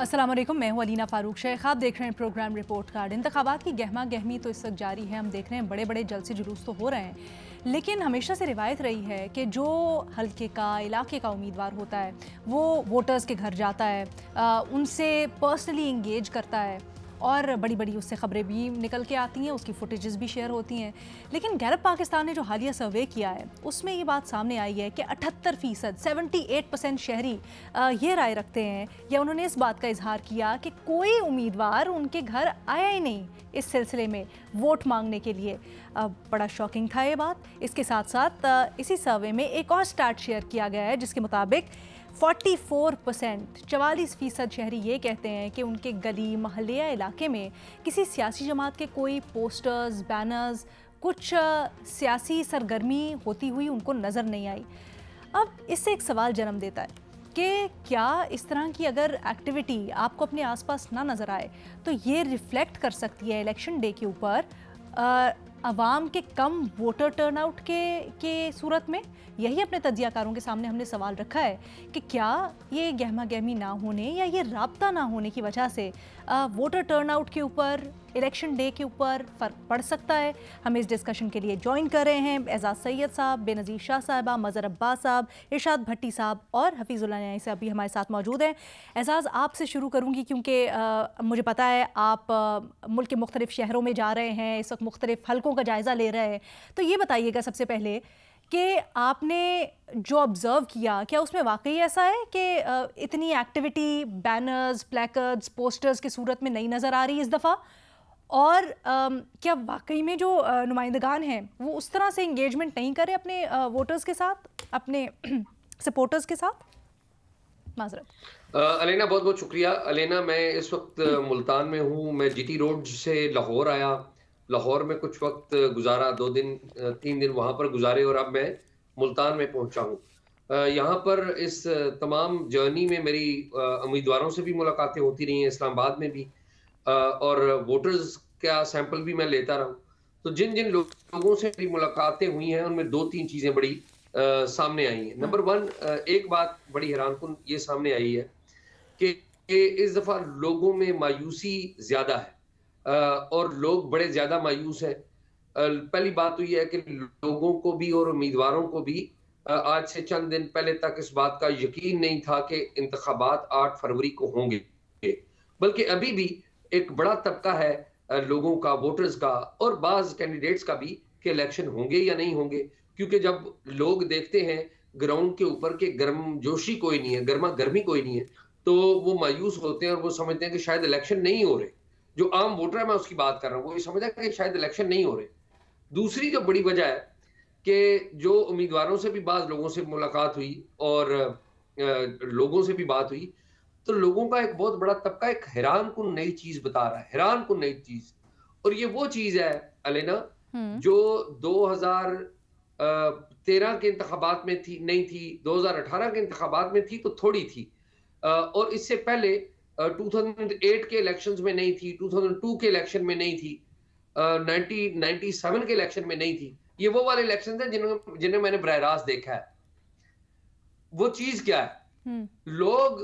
असलम मैं हूँ अलीना फारूक शेख आप देख रहे हैं प्रोग्राम रिपोर्ट कार्ड इंतबात की गहमा गहमी तो इस वक्त जारी है हम देख रहे हैं बड़े बड़े जलसे जुलूस तो हो रहे हैं लेकिन हमेशा से रिवायत रही है कि जो हल्के का इलाके का उम्मीदवार होता है वो वोटर्स के घर जाता है आ, उनसे पर्सनली इंगेज करता है और बड़ी बड़ी उससे खबरें भी निकल के आती हैं उसकी फुटेजेस भी शेयर होती हैं लेकिन गैरब पाकिस्तान ने जो हालिया सर्वे किया है उसमें ये बात सामने आई है कि अठहत्तर फ़ीसद सेवेंटी एट परसेंट शहरी ये राय रखते हैं या उन्होंने इस बात का इजहार किया कि कोई उम्मीदवार उनके घर आया ही नहीं इस सिलसिले में वोट मांगने के लिए बड़ा शॉकिंग था ये बात इसके साथ साथ इसी सर्वे में एक और स्टार्ट शेयर किया गया है जिसके मुताबिक 44 परसेंट चवालीस फ़ीसद शहरी ये कहते हैं कि उनके गली महल इलाके में किसी सियासी जमात के कोई पोस्टर्स बैनर्स कुछ सियासी सरगर्मी होती हुई उनको नज़र नहीं आई अब इससे एक सवाल जन्म देता है कि क्या इस तरह की अगर एक्टिविटी आपको अपने आसपास ना नज़र आए तो ये रिफ्लेक्ट कर सकती है इलेक्शन डे के ऊपर अवाम के कम वोटर टर्नआउट के के सूरत में यही अपने तजियाकारों के सामने हमने सवाल रखा है कि क्या ये गहमा गहमी ना होने या ये रबता ना होने की वजह से आ, वोटर टर्नआउट के ऊपर इलेक्शन डे के ऊपर फ़र्क पड़ सकता है हम इस डिस्कशन के लिए ज्वाइन कर रहे हैं एजाज सैयद साहब बेनज़ीर शाह साहबा मज़र अब्बास साहब इर्शाद भट्टी साहब और हफीज़ुल्ला साहब भी हमारे साथ मौजूद हैं एजाज़ आपसे शुरू करूँगी क्योंकि मुझे पता है आप मुल्क के मुख्तलिफ़ शहरों में जा रहे हैं इस वक्त मुख्तलिफ हल्कों का जायज़ा ले रहे हैं तो ये बताइएगा सबसे पहले कि आपने जो ऑब्ज़र्व किया क्या उसमें वाकई ऐसा है कि इतनी एक्टिविटी बैनर्स प्लेकर्ड्स पोस्टर्स की सूरत में नहीं नज़र आ रही इस दफ़ा और आ, क्या वाकई में जो uh, नुमाइंदगान हैं वो उस तरह से इंगेजमेंट नहीं करें अपने आ, वोटर्स के साथ अपने सपोर्टर्स के साथ माजरत अलेना बहुत बहुत शुक्रिया अलेना मैं इस वक्त मुल्तान में हूँ मैं जीटी रोड से लाहौर आया लाहौर में कुछ वक्त गुजारा दो दिन तीन दिन वहाँ पर गुजारे और अब मैं मुल्तान में पहुँचा हूँ यहाँ पर इस तमाम जर्नी में मेरी उम्मीदवारों से भी मुलाकातें होती रही हैं इस्लामाबाद में भी और वोटर्स का सैंपल भी मैं लेता रहा हूँ तो जिन जिन लोगों से मेरी मुलाकातें हुई हैं उनमें दो तीन चीजें बड़ी आ, सामने आई हैं नंबर वन एक बात बड़ी हैरान ये सामने आई है कि, इस दफा लोगों में मायूसी ज्यादा है आ, और लोग बड़े ज्यादा मायूस हैं पहली बात तो ये है कि लोगों को भी और उम्मीदवारों को भी आज से चंद दिन पहले तक इस बात का यकीन नहीं था कि इंतबात आठ फरवरी को होंगे बल्कि अभी भी एक बड़ा तबका है लोगों का वोटर्स का और बाज कैंडिडेट्स का भी कि इलेक्शन होंगे या नहीं होंगे क्योंकि जब लोग देखते हैं ग्राउंड के ऊपर के गर्म जोशी कोई नहीं है गर्मा गर्मी कोई नहीं है तो वो मायूस होते हैं और वो समझते हैं कि शायद इलेक्शन नहीं हो रहे जो आम वोटर है मैं उसकी बात कर रहा हूँ वो ये समझा कि शायद इलेक्शन नहीं हो रहे दूसरी जो बड़ी वजह है कि जो उम्मीदवारों से भी बाज लोगों से मुलाकात हुई और लोगों से भी बात हुई तो लोगों का एक बहुत बड़ा तबका एक हैरान कन नई चीज बता रहा है हैरान कन नई चीज और ये वो चीज है अलेना हम्म। जो 2013 के इंतबात में थी नहीं थी 2018 के इंतबात में थी तो थोड़ी थी और इससे पहले 2008 के इलेक्शंस में नहीं थी 2002 के इलेक्शन में नहीं थी 1997 के इलेक्शन में नहीं थी ये वो वाले इलेक्शन है जिन्हें जिन्हें मैंने बरह रास्त देखा है वो चीज क्या है हम्म। लोग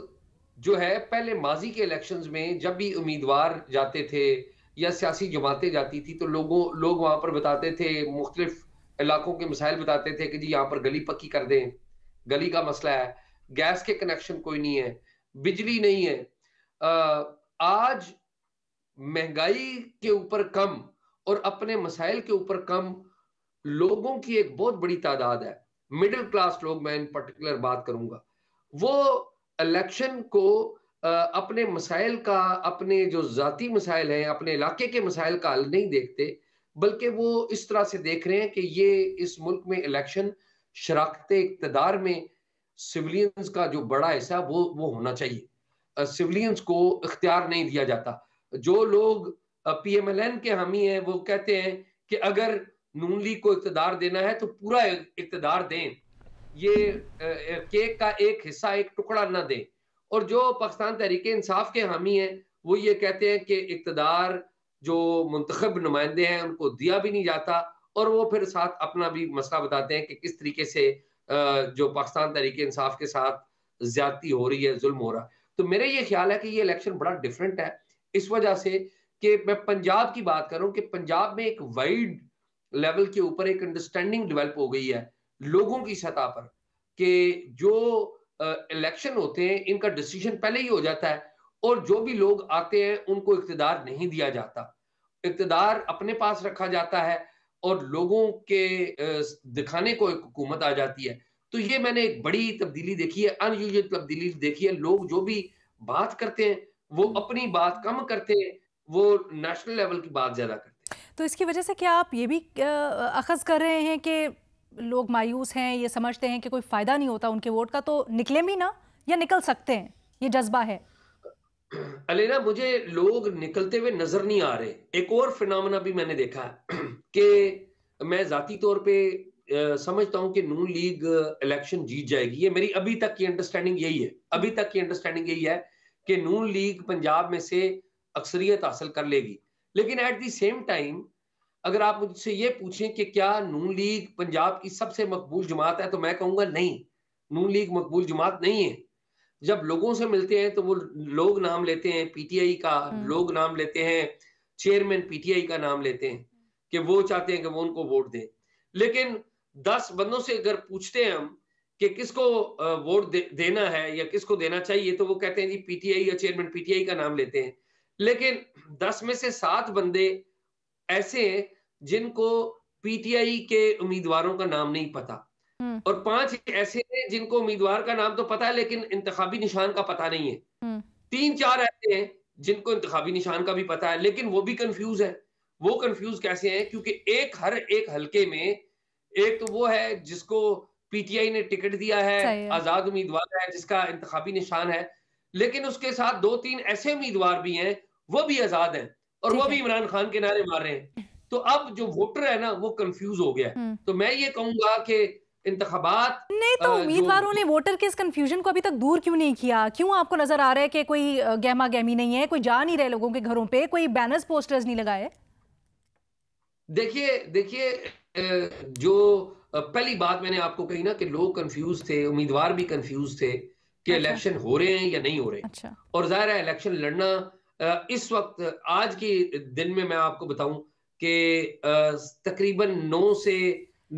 जो है पहले माजी के इलेक्शंस में जब भी उम्मीदवार जाते थे या सियासी जमातें जाती थी तो लोगों लोग वहां पर बताते थे मुख्तलिफ इलाकों के मसाइल बताते थे कि जी यहाँ पर गली पक्की कर दें गली का मसला है गैस के कनेक्शन कोई नहीं है बिजली नहीं है अः आज महंगाई के ऊपर कम और अपने मसाइल के ऊपर कम लोगों की एक बहुत बड़ी तादाद है मिडिल क्लास लोग मैं इन पर्टिकुलर बात करूंगा वो इलेक्शन को अपने मसाइल का अपने जो ज़ाती मसाइल हैं अपने इलाके के मसाइल का हल नहीं देखते बल्कि वो इस तरह से देख रहे हैं कि ये इस मुल्क में इलेक्शन शराखत इकतदार में सिविलियंस का जो बड़ा हिस्सा वो वो होना चाहिए सिविलियंस को इख्तियार नहीं दिया जाता जो लोग पी एम एल एन के हामी हैं वो कहते हैं कि अगर नून लीग को इकतदार देना है तो पूरा इकतदार दें ये केक का एक हिस्सा एक टुकड़ा ना दें और जो पाकिस्तान तहरीक इंसाफ के हामी हैं वो ये कहते हैं कि इकतदार जो मंतखब नुमाइंदे हैं उनको दिया भी नहीं जाता और वो फिर साथ अपना भी मसला बताते हैं कि किस तरीके से जो पाकिस्तान तहरीक इंसाफ के साथ ज्यादती हो रही है जुल्म हो रहा है तो मेरा ये ख्याल है कि ये इलेक्शन बड़ा डिफरेंट है इस वजह से कि मैं पंजाब की बात करूं कि पंजाब में एक वाइड लेवल के ऊपर एक अंडरस्टैंडिंग डेवलप हो गई है लोगों की सतह पर कि जो इलेक्शन होते हैं इनका डिसीजन पहले ही हो जाता है और जो भी लोग आते हैं उनको इकतदार नहीं दिया जाता इकतदार अपने पास रखा जाता है और लोगों के दिखाने को एक हुकूमत आ जाती है तो ये मैंने एक बड़ी तब्दीली देखी है अनयूजल तब्दीली देखी है लोग जो भी बात करते हैं वो अपनी बात कम करते हैं वो नेशनल लेवल की बात ज्यादा करते हैं तो इसकी वजह से क्या आप ये भी अखज कर रहे हैं कि लोग मायूस हैं ये समझते हैं कि कोई फ़ायदा नहीं होता उनके वोट का तो निकले भी ना या निकल सकते हैं ये जज्बा है अलेना मुझे लोग निकलते हुए नजर नहीं आ रहे एक और फिनमना भी मैंने देखा कि मैं जाती तौर पे समझता हूं कि नून लीग इलेक्शन जीत जाएगी ये मेरी अभी तक की अंडरस्टैंडिंग यही है अभी तक की अंडरस्टैंडिंग यही है कि नून लीग पंजाब में से अक्सरियत हासिल कर लेगी लेकिन एट द सेम टाइम अगर आप मुझसे ये पूछें कि क्या नून लीग पंजाब की सबसे मकबूल जमात है तो मैं कहूँगा नहीं नून लीग मकबूल जमात नहीं है जब लोगों से मिलते हैं तो वो लोग नाम लेते हैं पीटीआई का हम्म। लोग नाम लेते हैं चेयरमैन पीटीआई का नाम लेते हैं कि वो चाहते हैं कि वो उनको वोट दें लेकिन दस बंदों से अगर पूछते हैं हम कि किसको वोट दे, देना है या किसको देना चाहिए तो वो कहते हैं जी पीटीआई या चेयरमैन पीटीआई का नाम लेते हैं लेकिन दस में से सात बंदे ऐसे जिनको पीटीआई के उम्मीदवारों का नाम नहीं पता हम्म। और पांच ऐसे हैं जिनको उम्मीदवार का नाम तो पता है लेकिन इंतखाबी निशान का पता नहीं है हम्म। तीन चार ऐसे हैं जिनको इंतखाबी निशान का भी पता है लेकिन वो भी कंफ्यूज है वो कंफ्यूज कैसे हैं क्योंकि एक हर एक हलके में एक तो वो है जिसको पीटीआई ने टिकट दिया है है। आजाद उम्मीदवार है जिसका इंतखाबी निशान है लेकिन उसके साथ दो तीन ऐसे उम्मीदवार भी हैं वो भी आजाद हैं और वो भी इमरान खान के नारे मार रहे हैं तो अब जो वोटर है ना वो कंफ्यूज हो गया हम्म। तो मैं ये कहूंगा कि इंतबात नहीं तो उम्मीदवारों ने वोटर के इस कंफ्यूजन को अभी तक दूर क्यों नहीं किया क्यों आपको नजर आ रहा है कि कोई गहमा गहमी नहीं है कोई जा नहीं रहे लोगों के घरों पे कोई बैनर्स पोस्टर्स नहीं लगाए देखिए देखिए जो पहली बात मैंने आपको कही ना कि लोग कंफ्यूज थे उम्मीदवार भी कंफ्यूज थे कि इलेक्शन अच्छा। हो रहे हैं या नहीं हो रहे अच्छा। और जाहिर है इलेक्शन लड़ना इस वक्त आज के दिन में मैं आपको बताऊं कि तकरीबन नौ से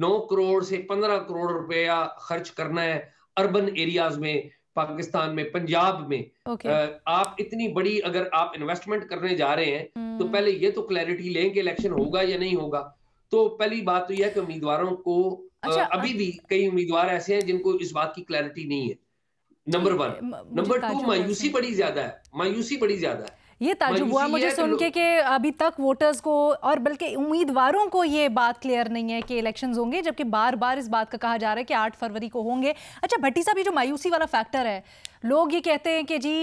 नौ करोड़ से पंद्रह करोड़ रुपया खर्च करना है अर्बन एरियाज में पाकिस्तान में पंजाब में okay. आप इतनी बड़ी अगर आप इन्वेस्टमेंट करने जा रहे हैं तो hmm. तो पहले ये तो क्लैरिटी लें कि इलेक्शन होगा या नहीं होगा तो पहली बात तो यह है कि उम्मीदवारों को अच्छा, अभी भी कई उम्मीदवार ऐसे हैं जिनको इस बात की क्लैरिटी नहीं है नंबर वन नंबर टू मायूसी बड़ी ज्यादा है मायूसी बड़ी ज्यादा है ये ताजुब मतलब हुआ मुझे सुन के कि अभी तक वोटर्स को और बल्कि उम्मीदवारों को ये बात क्लियर नहीं है कि इलेक्शन होंगे जबकि बार बार इस बात का कहा जा रहा है कि आठ फरवरी को होंगे अच्छा भट्टी साहब ये जो मायूसी वाला फैक्टर है लोग ये कहते हैं कि जी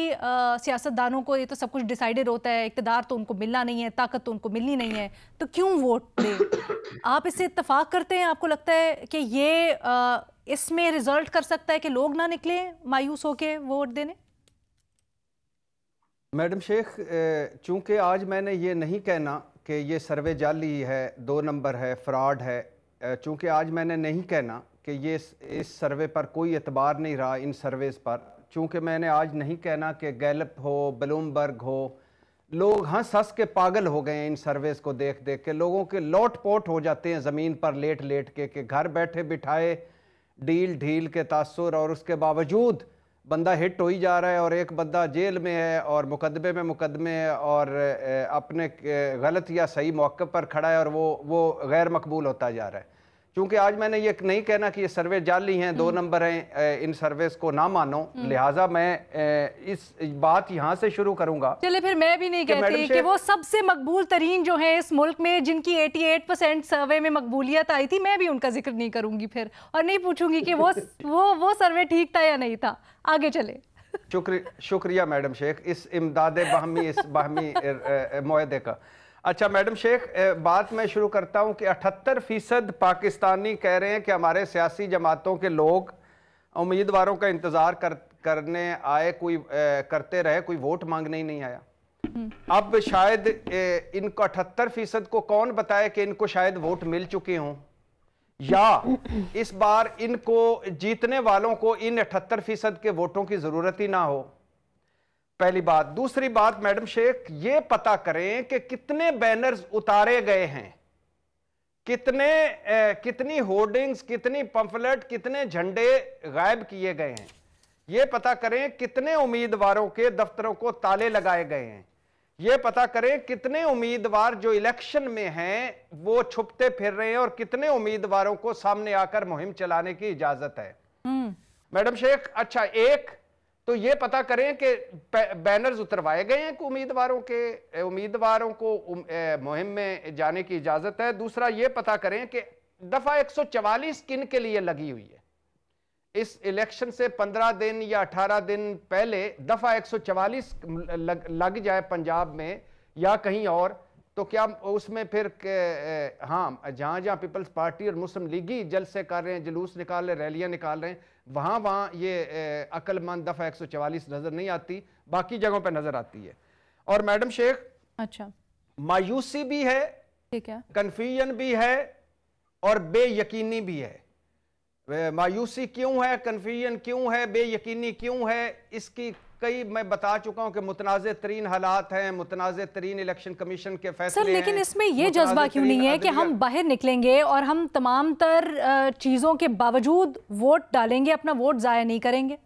सियासतदानों को ये तो सब कुछ डिसाइडेड होता है इकतदार तो उनको मिलना नहीं है ताकत तो उनको मिलनी नहीं है तो क्यों वोट दें आप इससे इतफाक करते हैं आपको लगता है कि ये इसमें रिजल्ट कर सकता है कि लोग ना निकले मायूस होके वोट देने मैडम शेख चूँकि आज मैंने ये नहीं कहना कि ये सर्वे जाली है दो नंबर है फ्रॉड है चूँकि आज मैंने नहीं कहना कि ये इस सर्वे पर कोई एतबार नहीं रहा इन सर्वेस पर चूँकि मैंने आज नहीं कहना कि गैलप हो ब्लूमबर्ग हो लोग हंस हाँ, हंस के पागल हो गए इन सर्वेस को देख देख के लोगों के लौट पोट हो जाते हैं ज़मीन पर लेट लेट के कि घर बैठे बिठाए डील ढील के तासुर और उसके बावजूद बंदा हिट हो ही जा रहा है और एक बंदा जेल में है और मुकदमे में मुकदमे और अपने गलत या सही मौक़े पर खड़ा है और वो वो गैर मकबूल होता जा रहा है क्योंकि आज मैंने ये नहीं कहना कि ये सर्वे जाली हैं दो हम्म। नंबर हैं इन सर्वेस को ना मानो हम्म। लिहाजा मैं इस बात यहाँ से शुरू करूंगा चले फिर मैं भी नहीं कहती कि वो सबसे मकबूल तरीन जो हैं इस मुल्क में जिनकी 88 परसेंट सर्वे में मकबूलियत आई थी मैं भी उनका जिक्र नहीं करूंगी फिर और नहीं पूछूंगी कि वो वो वो सर्वे ठीक था या नहीं था आगे चले शुक्रिया मैडम शेख इस इमदाद बहमी इस बहमी माहे का अच्छा मैडम शेख बात मैं शुरू करता हूँ कि अठहत्तर फीसद पाकिस्तानी कह रहे हैं कि हमारे सियासी जमातों के लोग उम्मीदवारों का इंतज़ार कर करने आए कोई करते रहे कोई वोट मांगने ही नहीं आया हम्म। अब शायद ए, इनको अठहत्तर फीसद को कौन बताए कि इनको शायद वोट मिल चुके हों या इस बार इनको जीतने वालों को इन अठहत्तर फीसद के वोटों की ज़रूरत ही ना हो पहली बात दूसरी बात मैडम शेख ये पता करें कि कितने बैनर्स उतारे गए हैं कितने ए, कितनी होर्डिंग्स कितनी पंफलेट कितने झंडे गायब किए गए हैं ये पता करें कितने उम्मीदवारों के दफ्तरों को ताले लगाए गए हैं ये पता करें कितने उम्मीदवार जो इलेक्शन में हैं वो छुपते फिर रहे हैं और कितने उम्मीदवारों को सामने आकर मुहिम चलाने की इजाजत है हम्म। मैडम शेख अच्छा एक तो ये पता करें कि बैनर्स उतरवाए गए हैं कि उम्मीदवारों के उम्मीदवारों को मुहिम में जाने की इजाजत है दूसरा ये पता करें कि दफा 144 किन के लिए लगी हुई है इस इलेक्शन से 15 दिन या 18 दिन पहले दफा 144 लग, लग जाए पंजाब में या कहीं और तो क्या उसमें फिर हाँ जहां जहां पीपल्स पार्टी और मुस्लिम लीग ही जलसे कर रहे हैं जुलूस निकाल रहे हैं रैलियां निकाल रहे हैं वहाँ वहाँ ये अक्लमंद दफ़ा एक सौ चवालीस नज़र नहीं आती बाकी जगहों पर नज़र आती है और मैडम शेख अच्छा मायूसी भी है ठीक है कन्फ्यूजन भी है और बेयकीनी भी है मायूसी क्यों है कन्फ्यूजन क्यों है बेयकीनी क्यों है इसकी कई मैं बता चुका हूं कि मुतनाज़ तरीन हालात हैं मुतनाज़ तरीन इलेक्शन कमीशन के फैसले सर लेकिन इसमें यह जज्बा क्यों नहीं है कि हम बाहर निकलेंगे और हम तमाम तर चीज़ों के बावजूद वोट डालेंगे अपना वोट ज़ाया नहीं करेंगे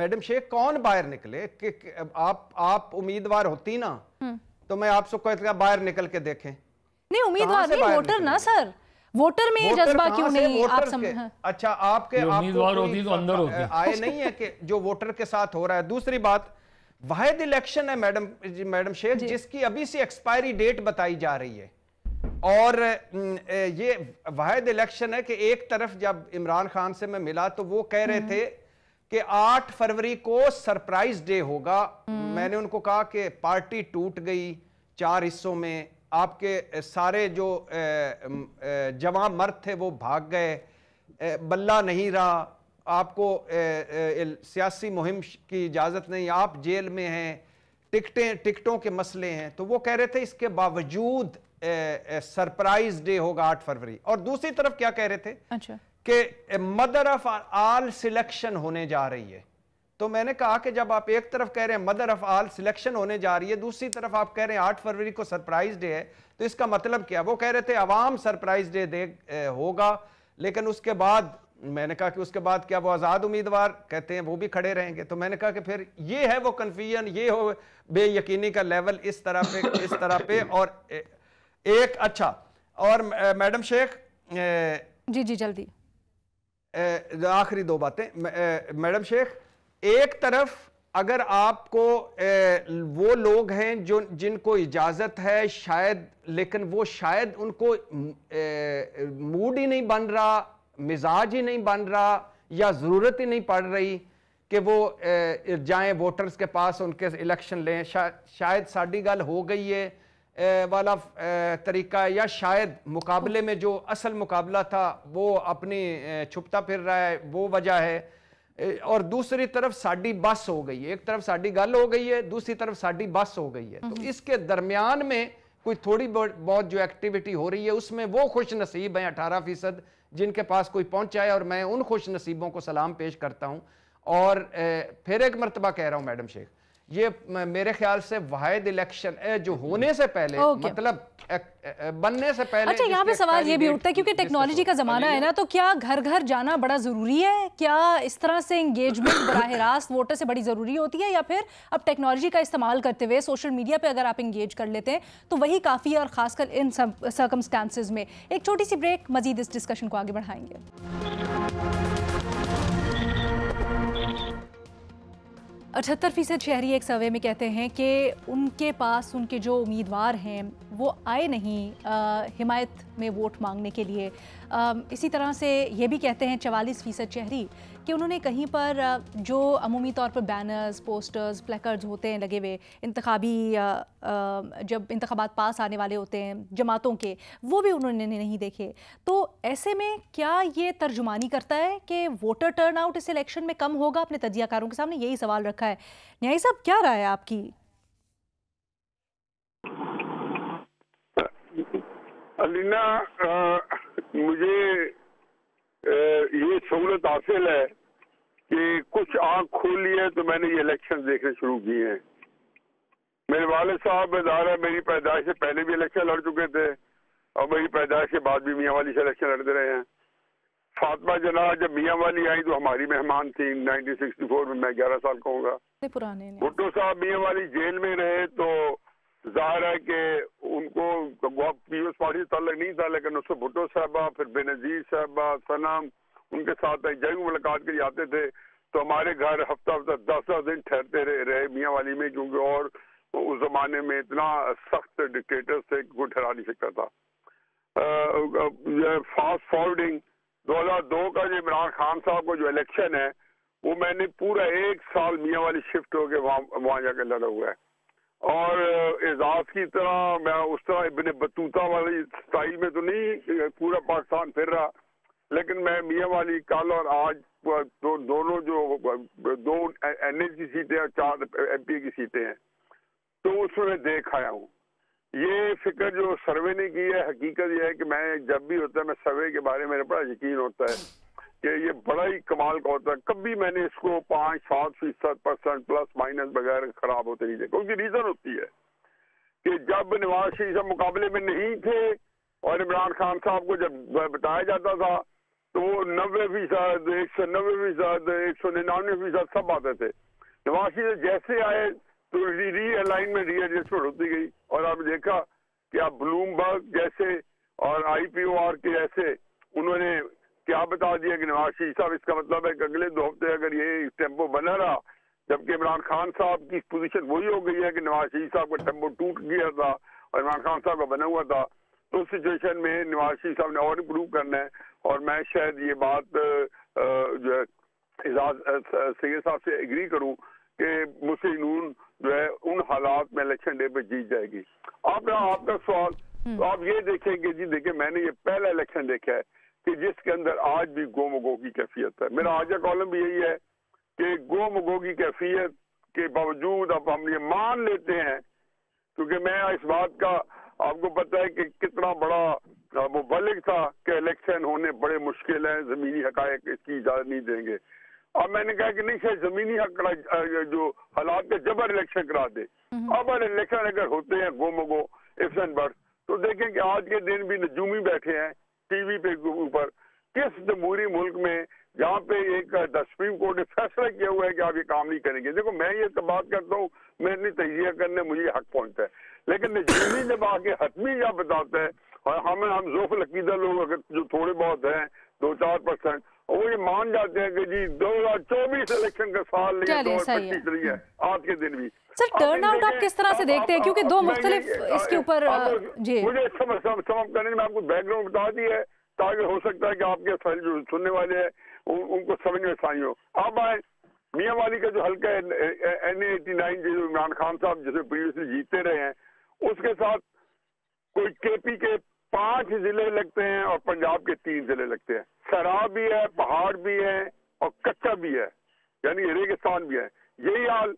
मैडम शेख कौन बाहर निकले कि, कि आप आप उम्मीदवार होती ना हम्म। तो मैं आपसे कहता बाहर निकल के देखें नहीं उम्मीदवार नहीं वोटर ना सर वोटर में ये जज्बा क्यों नहीं आप समझ हाँ। अच्छा आपके उम्मीदवार होती तो अंदर होती आए नहीं है कि जो वोटर के साथ हो रहा है दूसरी बात वाहिद इलेक्शन है मैडम मैडम शेख जिसकी अभी से एक्सपायरी डेट बताई जा रही है और ये वाहिद इलेक्शन है कि एक तरफ जब इमरान खान से मैं मिला तो वो कह रहे हम्म। थे कि 8 फरवरी को सरप्राइज डे होगा हम्म। मैंने उनको कहा कि पार्टी टूट गई चार हिस्सों में आपके सारे जो जवान मर्द थे वो भाग गए बल्ला नहीं रहा आपको सियासी मुहिम की इजाज़त नहीं आप जेल में हैं टिकटें टिकटों के मसले हैं तो वो कह रहे थे इसके बावजूद सरप्राइज डे होगा आठ फरवरी और दूसरी तरफ क्या कह रहे थे अच्छा कि मदर ऑफ आल सिलेक्शन होने जा रही है तो मैंने कहा कि जब आप एक तरफ कह रहे हैं मदर ऑफ आल सिलेक्शन होने जा रही है दूसरी तरफ आप कह रहे हैं आठ फरवरी को सरप्राइज डे है तो इसका मतलब क्या वो कह रहे थे अवाम सरप्राइज डे दे होगा लेकिन उसके बाद मैंने कहा कि उसके बाद क्या वो आज़ाद उम्मीदवार कहते हैं वो भी खड़े रहेंगे तो मैंने कहा कि फिर ये है वो कन्फ्यूजन ये हो बेयकीनी का लेवल इस तरह पे इस तरह पे और एक अच्छा और मैडम शेख जी जी जल्दी आखिरी दो बातें मैडम शेख एक तरफ अगर आपको ए, वो लोग हैं जो जिनको इजाज़त है शायद लेकिन वो शायद उनको ए, मूड ही नहीं बन रहा मिजाज ही नहीं बन रहा या ज़रूरत ही नहीं पड़ रही कि वो जाएं वोटर्स के पास उनके इलेक्शन लें शा, शायद साड़ी गल हो गई है वाला तरीका या शायद मुकाबले में जो असल मुकाबला था वो अपनी छुपता फिर रहा है वो वजह है और दूसरी तरफ साडी बस हो गई है एक तरफ साडी गल हो गई है दूसरी तरफ साडी बस हो गई है तो हम्म। इसके दरमियान में कोई थोड़ी बहुत जो एक्टिविटी हो रही है उसमें वो खुश नसीब हैं अठारह फीसद जिनके पास कोई पहुंचा है और मैं उन खुश नसीबों को सलाम पेश करता हूं और फिर एक मरतबा कह रहा हूं मैडम शेख ये मेरे ख्याल से वाहिद इलेक्शन जो होने से पहले okay. मतलब बनने से पहले अच्छा यहाँ पे सवाल ये भी उठता है क्योंकि टेक्नोलॉजी का जमाना है ना तो क्या घर घर जाना बड़ा जरूरी है क्या इस तरह से इंगेजमेंट बराह रास्त वोटर से बड़ी जरूरी होती है या फिर अब टेक्नोलॉजी का इस्तेमाल करते हुए सोशल मीडिया पे अगर आप इंगेज कर लेते हैं तो वही काफ़ी है और खासकर इन सर्कमस्टांसिस में एक छोटी सी ब्रेक मजीद इस डिस्कशन को आगे बढ़ाएंगे अठहत्तर फीसद शहरी एक सर्वे में कहते हैं कि उनके पास उनके जो उम्मीदवार हैं वो आए नहीं आ, हिमायत में वोट मांगने के लिए आ, इसी तरह से ये भी कहते हैं चवालीस फ़ीसद शहरी कि उन्होंने कहीं पर जो अमूमी तौर पर बैनर्स पोस्टर्स प्लेकर्ड्स होते हैं लगे हुए इंतबी जब इंतबात पास आने वाले होते हैं जमातों के वो भी उन्होंने नहीं देखे तो ऐसे में क्या ये तर्जुमानी करता है कि वोटर टर्न आउट इस इलेक्शन में कम होगा अपने तजियाकारों के सामने यही सवाल रखा है न्यायी साहब क्या राय है आपकी अलीना मुझे ये सहूलत हासिल है कि कुछ आंख खोली है तो मैंने ये इलेक्शन देखने शुरू किए हैं मेरे वाले साहब दारा मेरी पैदाइश से पहले भी इलेक्शन लड़ चुके थे और मेरी पैदाइश के बाद भी मियाँ वाली से इलेक्शन लड़ते रहे हैं फातमा जना जब मियाँ वाली आई तो हमारी मेहमान थी 1964 में मैं 11 साल का होगा भुट्टो साहब मियाँ वाली जेल में रहे तो जाहिर है कि उनको पीपल्स पार्टी से ताल्लक नहीं था लेकिन उससे भुट्टो साहबा फिर बेनजीर साहबा सनम उनके साथ जय मुलाकात के लिए आते थे तो हमारे घर हफ्ता हफ्ता दस दस दिन ठहरते रहे, रहे मियाँ वाली में क्योंकि और उस जमाने में इतना सख्त डिक्टेटर थे को ठहरा नहीं सकता था फास्ट फॉरवर्डिंग 2002 का जो इमरान खान साहब को जो इलेक्शन है वो मैंने पूरा एक साल मियाँ वाली शिफ्ट होकर वहाँ वहाँ जाकर लड़ा हुआ है और एजाज की तरह मैं उस तरह इबन बतूता वाली स्टाइल में तो नहीं पूरा पाकिस्तान फिर रहा लेकिन मैं मियाँ वाली कल और आज तो दोनों जो दो एन की सीटें और चार एम की सीटें हैं तो उसमें देख आया हूँ ये फिक्र जो सर्वे ने की है हकीकत यह है कि मैं जब भी होता है मैं सर्वे के बारे में बड़ा यकीन होता है कि ये बड़ा ही कमाल का होता है कभी मैंने इसको पाँच सात फीसद परसेंट प्लस माइनस वगैरह खराब होते नहीं देखा उनकी रीज़न होती है कि जब नवाज शरीफ साहब मुकाबले में नहीं थे और इमरान खान साहब को जब बताया जाता था तो वो नब्बे फीसद एक सौ नब्बे फीसद एक सौ निन्यानवे फीसद सब आते थे नवासी से जैसे आए तो रीअलाइनमेंट री एडजस्टमेंट रीएडजस्टमेंट होती गई और आप देखा कि आप ब्लूमबर्ग जैसे और आईपीओआर के जैसे उन्होंने क्या बता दिया कि नवाज शरीफ साहब इसका मतलब है कि अगले दो हफ्ते अगर ये टेम्पो बना रहा जबकि इमरान खान साहब की पोजीशन वही हो गई है कि नवाज शरीफ साहब का टेम्पो टूट गया था और इमरान खान साहब का बना हुआ था तो उस सिचुएशन में नवाज शरीफ साहब ने और इम्प्रूव करना है और मैं शायद ये बात जो है एजाज सैद साहब से एग्री करूं कि मुस्लिम नून जो है उन हालात में इलेक्शन डे पे जीत जाएगी आप आपका सवाल तो आप ये देखेंगे जी देखिए मैंने ये पहला इलेक्शन देखा है कि जिसके अंदर आज भी गोमगो की कैफियत है मेरा आज का कॉलम भी यही है कि गोमगो की कैफियत के बावजूद अब हम ये मान लेते हैं क्योंकि मैं इस बात का आपको पता है कि कितना बड़ा हाँ, वो था कि इलेक्शन होने बड़े मुश्किल हैं जमीनी हकायक इसकी इजाजत नहीं देंगे अब मैंने कहा कि नहीं शायद जमीनी हक जो हालात के जबर इलेक्शन करा दे हम्म। अबर इलेक्शन अगर होते हैं गुम गो इफन पर तो देखें कि आज के दिन भी नजूमी बैठे हैं टीवी पे ऊपर किस जमहूरी मुल्क में जहाँ पे एक सुप्रीम कोर्ट ने फैसला किया हुआ है कि आप ये काम नहीं करेंगे देखो मैं ये तो बात करता हूँ मैं अपनी तजिया करने मुझे हक पहुंचता है लेकिन नजूमी जब आके हतमी यह बताता है और हाँ, हमें हाँ, हम जोफ लकीदा लोग अगर जो थोड़े बहुत हैं दो चार परसेंट वो ये मान जाते हैं कि जी दो हजार चौबीस इलेक्शन का साल रही है आज के दिन भी सर टर्न आउट आप किस तरह से देखते हैं क्योंकि दो मुख्तलिफ इसके ऊपर मुझे अच्छा समझ समझ करने में आपको बैकग्राउंड बता दी है ताकि हो सकता है कि आपके सारे जो सुनने वाले हैं उनको समझ में आसानी हो आप आए मियाँ वाली का जो हल्का है एन एटी नाइन जो इमरान खान साहब जैसे प्रीवियसली जीते रहे हैं उसके साथ कोई के पी के पांच जिले लगते हैं और पंजाब के तीन जिले लगते हैं शराब भी है पहाड़ भी है और कच्चा भी है यानी रेगिस्तान भी है यही हाल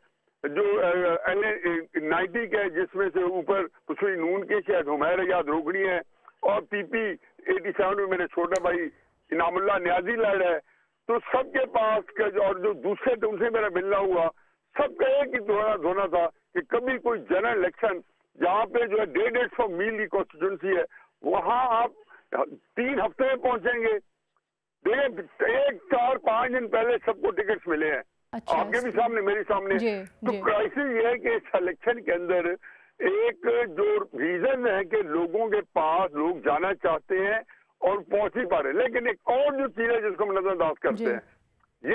जो नाइटी के जिसमें से ऊपर कुछ नून के शायद हुमैर याद रोकड़ी है और पीपी एटी सेवन में मेरे छोटा भाई इनामुल्ला न्याजी लड़ है तो सबके पास जो और जो दूसरे थे तो उनसे मेरा मिलना हुआ सबका एक ही धोना धोना था कि कभी कोई जनरल इलेक्शन जहाँ पे जो है डेढ़ डेढ़ सौ मील की कॉन्स्टिट्यूंसी है वहां आप तीन हफ्ते में पहुंचेंगे एक चार पांच दिन पहले सबको टिकट्स मिले हैं अच्छा, आपके भी अच्छा। सामने मेरे सामने जे, तो क्राइसिस ये है कि सिलेक्शन के अंदर एक जो रीजन है कि लोगों के पास लोग जाना चाहते हैं और पहुंच ही पा रहे लेकिन एक और जो चीज है जिसको हम नजरअंदाज करते हैं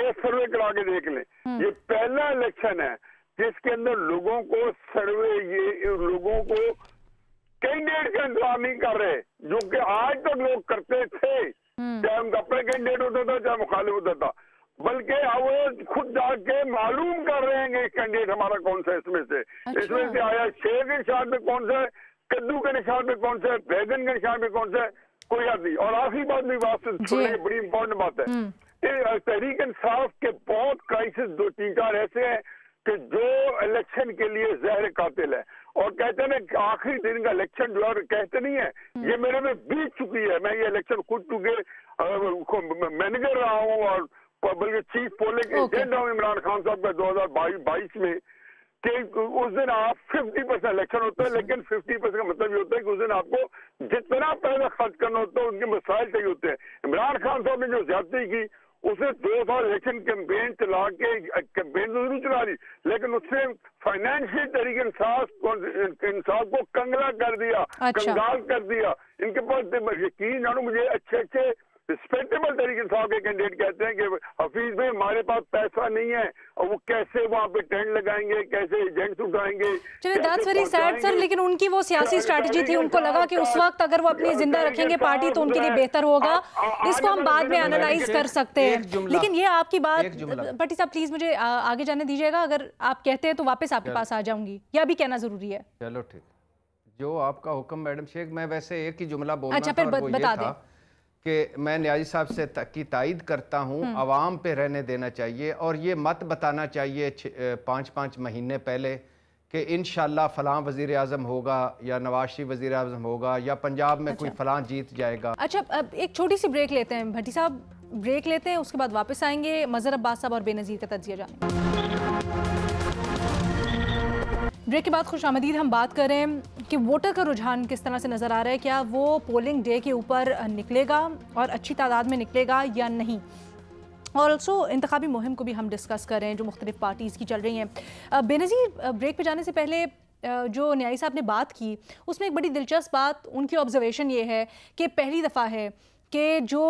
ये सर्वे करा के देख लें हम्म। ये पहला इलेक्शन है जिसके अंदर लोगों को सर्वे ये लोगों को कैंडिडेट के इंतजार नहीं कर रहे जो कि आज तक लोग करते थे हम्म। चाहे उनका अपने कैंडिडेट होता था चाहे मुखालिफ होता था बल्कि अब खुद जाके मालूम कर रहे हैं कि कैंडिडेट हमारा कौन सा इसमें से अच्छा। इसमें से आया शेर के निशान पे कौन सा है कद्दू के निशान पे कौन सा है बैगन के निशान पे कौन सा है कोई याद नहीं और आखिरी बात भी बात सुनिए बड़ी इंपॉर्टेंट बात है हम्म। तहरीक इंसाफ के बहुत क्राइसिस दो तीन चार ऐसे हैं कि जो इलेक्शन के लिए जहर कातिल है और कहते हैं ना आखिरी दिन का इलेक्शन जो है कहते नहीं है हम्म। ये मेरे में बीत चुकी है मैं ये इलेक्शन खुद चुके मैनेजर रहा हूँ और बल्कि चीफ पोलिंग एजेंट हूँ इमरान खान साहब का दो हजार बाईस में कि उस दिन आप 50 परसेंट इलेक्शन होता है लेकिन 50 परसेंट का मतलब ये होता है कि उस दिन आपको जितना पैसा खर्च करना होता है उनके मसाइल सही होते हैं इमरान खान साहब ने जो ज्यादा की उसे दो साल इलेक्शन कैंपेन चला के कैंपेन तो जरूर चला दी लेकिन उससे फाइनेंशियल तरीके इंसाफ इंसाफ को कंगला कर दिया अच्छा। कंगाल कर दिया इनके पास यकीन जानो मुझे अच्छे अच्छे रिस्पेक्टेबल तरीके से आपके कैंडिडेट कहते हैं कि हफीज भाई हमारे पास पैसा नहीं है और वो कैसे वहाँ पे टेंट लगाएंगे कैसे एजेंट्स उठाएंगे चलिए दैट्स वेरी सैड सर लेकिन उनकी वो सियासी स्ट्रैटेजी थी उनको लगा कि उस वक्त अगर वो अपनी जिंदा रखेंगे पार्टी तो उनके लिए बेहतर होगा इसको हम बाद में एनालाइज कर सकते हैं लेकिन ये आपकी बात पट्टी साहब प्लीज मुझे आगे जाने दीजिएगा अगर आप कहते हैं तो वापस आपके पास आ जाऊंगी यह भी कहना जरूरी है चलो ठीक जो आपका हुक्म मैडम शेख मैं वैसे एक ही जुमला बोलना अच्छा, था फिर और वो ये था कि मैं न्याजी साहब से की तायद करता हूँ हम्म। आवाम पे रहने देना चाहिए और ये मत बताना चाहिए पाँच पाँच महीने पहले कि इन फलां वजीर अजम होगा या नवाशी शरीफ वजीर अजम होगा या पंजाब में अच्छा। कोई फलां जीत जाएगा अच्छा अब एक छोटी सी ब्रेक लेते हैं भट्टी साहब ब्रेक लेते हैं उसके बाद वापस आएंगे मज़र अब्बास साहब और बेनज़ीर का तजिया जाने ब्रेक के बाद खुश आमदीद हम बात करें कि वोटर का रुझान किस तरह से नज़र आ रहा है क्या वो पोलिंग डे के ऊपर निकलेगा और अच्छी तादाद में निकलेगा या नहीं और ऑल्सो इंतबी मुहिम को भी हम डिस्कस करें जो मुख्तलिफ पार्टीज़ की चल रही हैं बेनज़ीर ब्रेक पे जाने से पहले जो न्यायी साहब ने बात की उसमें एक बड़ी दिलचस्प बात उनकी ऑब्जर्वेशन ये है कि पहली दफ़ा है कि जो